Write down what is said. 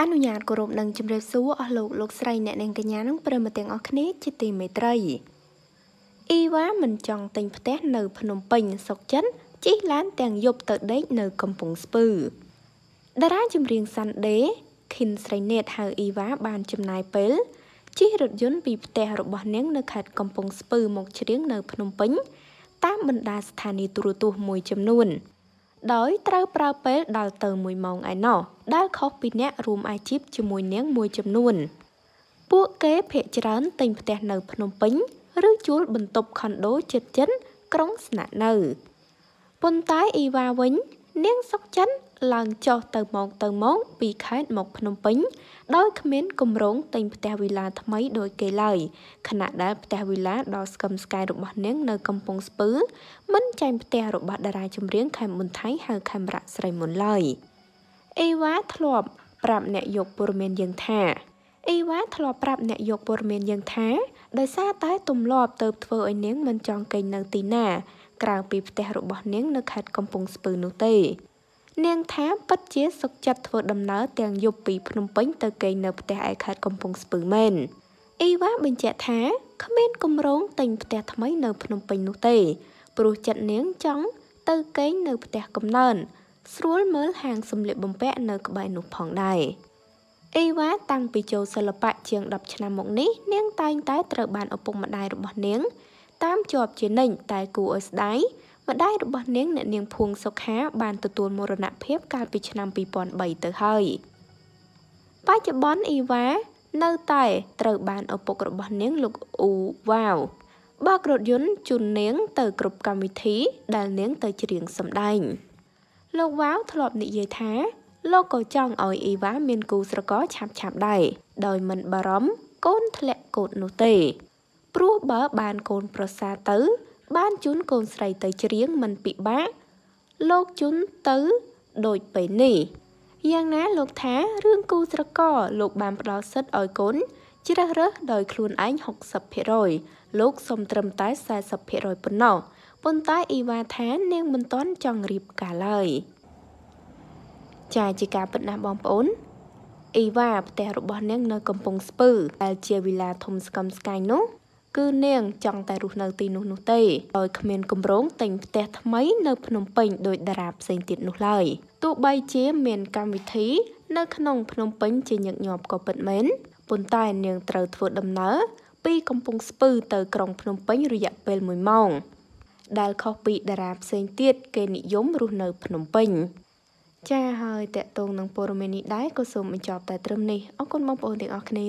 អនុញ្ញាតគោរពនិងជម្រាបសួរអស់លោកលោកស្រីអ្នកនាងកញ្ញានិងប្រិមត្តទាំងអស់គ្នាជាទីមេត្រីអ៊ីវ៉ាមិនចង់ទិញផ្ទះនៅភ្នំពេញសុកចិនជិះឡានទាំងយប់ទៅដេកនៅកំពង់ស្ពឺតារាចម្រៀងសាន់ដេខិនស្រីនេតហៅអ៊ីវ៉ាបានចំណាយពេលជិះរថយន្តពីផ្ទះរបស់នាងនៅខេត្តកំពង់ស្ពឺមកច្រៀងនៅភ្នំពេញតាមបណ្ដាស្ថានីយទូរទស្សន៍មួយចំនួន។ដោយត្រូវប្រើពេលដល់ទៅ1ម៉ោងឯណោះដែលខុសពីអ្នករួមអាជីពជាមួយនាងមួយចំនួន ពួកគេភ័យច្រើនទិញផ្ទះនៅ ភ្នំពេញឬជួលបន្ទប់ខុនដូជិតចិនក្រុងស្នាក់នៅប៉ុន្តែអ៊ីវ៉ាវិញនាងសុកចិនឡើងចុះទៅមកទៅមកពីខេត្តមកភ្នំពេញដោយគ្មានគម្រោងទិញផ្ទះវិឡាថ្មីដោយគេឡើយខណៈដែលផ្ទះវិឡាដ៏ស្កឹមស្កៃរបស់នាងនៅកំពង់ស្ពឺមិនចាញ់ផ្ទះរបស់តារាចម្រៀងខេមមុនថៃហៅខេមរៈស្រីមុនឡើយអេវ៉ាធ្លាប់ប្រាប់អ្នកយកព័ត៌មានយើងថា អេវ៉ាធ្លាប់ប្រាប់អ្នកយកព័ត៌មានយើងថា ដោយសារតែទម្លាប់ទៅធ្វើឲ្យនាងមិនចង់គេងនៅទីណាក្រៅពីផ្ទះរបស់នាងនៅខេត្តកំពង់ស្ពឺនោះទេនាងថាពិតជាសុខចិត្តធ្វើដំណើរទាំងយប់ពីភ្នំពេញទៅគេងនៅផ្ទះឯខេត្តកំពង់ស្ពឺមែនអ៊ីវ៉ាបញ្ជាក់ថាគ្មានគម្រោងទិញផ្ទះថ្មីនៅភ្នំពេញនោះទេ ព្រោះចិត្តនាងចង់ទៅគេងនៅផ្ទះកំណើនស្រួលមើលហាងសម្លៀកបំពាក់នៅក្បែរនោះផងដែរអ៊ីវ៉ាតាំងពីចូលសិល្បៈជាង10ឆ្នាំមកនេះនាងតែងតែត្រូវបានឪពុកម្ដាយរបស់នាង តាមជាប់ជានិច្ចតែគួរឲ្យស្ដាយម្ដាយរបស់នាងអ្នកនាងភួងសុខាបានទទួលមរណភាពកាលពីឆ្នាំ2003ទៅហើយបច្ចុប្បន្នអ៊ីវ៉ានៅតែត្រូវបានឪពុករបស់នាងលោកអ៊ូវ៉ាវបើករថយន្តជូននាង ទៅ គ្រប់កម្មវិធីដែលនាងទៅច្រៀងសម្ដែងលោកវ៉ាវធ្លាប់និយាយថាលោកក៏ចង់ឲ្យអ៊ីវ៉ាមានគូស្រករឆាប់ឆាប់ដែរដោយមិនបារម្ភកូនធ្លាក់កូននោះទេ ព្រោះបើបានកូនប្រសាទៅបានជូនកូនស្រីទៅច្រៀងមិនពិបាក លោកជូនទៅដូចពេលនេះយ៉ាងណាលោកថារឿងគូស្រករលោកបានផ្ដល់សិទ្ធឲ្យកូនជ្រើសរើសដោយខ្លួនឯង60%លោកសុំត្រឹមតែ40%ប៉ុណ្ណោះប៉ុន្តែអ៊ីវ៉ាថានាងមិនទាន់ចង់រៀបការឡើយចាជាការពិតណាស់បងប្អូនអ៊ីវ៉ាផ្ទះរបស់នាងនៅកំពង់ស្ពឺដែលជាវិឡាធំស្កឹមស្កាយនោះគឺនាងចង់តែរស់នៅទីនោះនោះទេដោយគ្មានគម្រោងទិញផ្ទះថ្មីនៅភ្នំពេញ ដោយតារាផ្សេងទៀតនោះឡើយទោះបីជាមានកម្មវិធី នៅក្នុង ភ្នំពេញជាញឹកញាប់ក៏ពិតមែនប៉ុន្តែនាងត្រូវធ្វើដំណើរពីកំពង់ស្ពឺទៅក្រុងភ្នំពេញរយៈពេល1ម៉ោងដែលខុសពីតារាផ្សេងទៀតគេនិយមរស់នៅ ភ្នំពេញ ចា៎ហើយតកតងនឹងព័ត៌មាននេះដែរក៏សូមបញ្ចប់តែត្រឹមនេះអរគុណបងប្អូនទាំងអស់គ្នា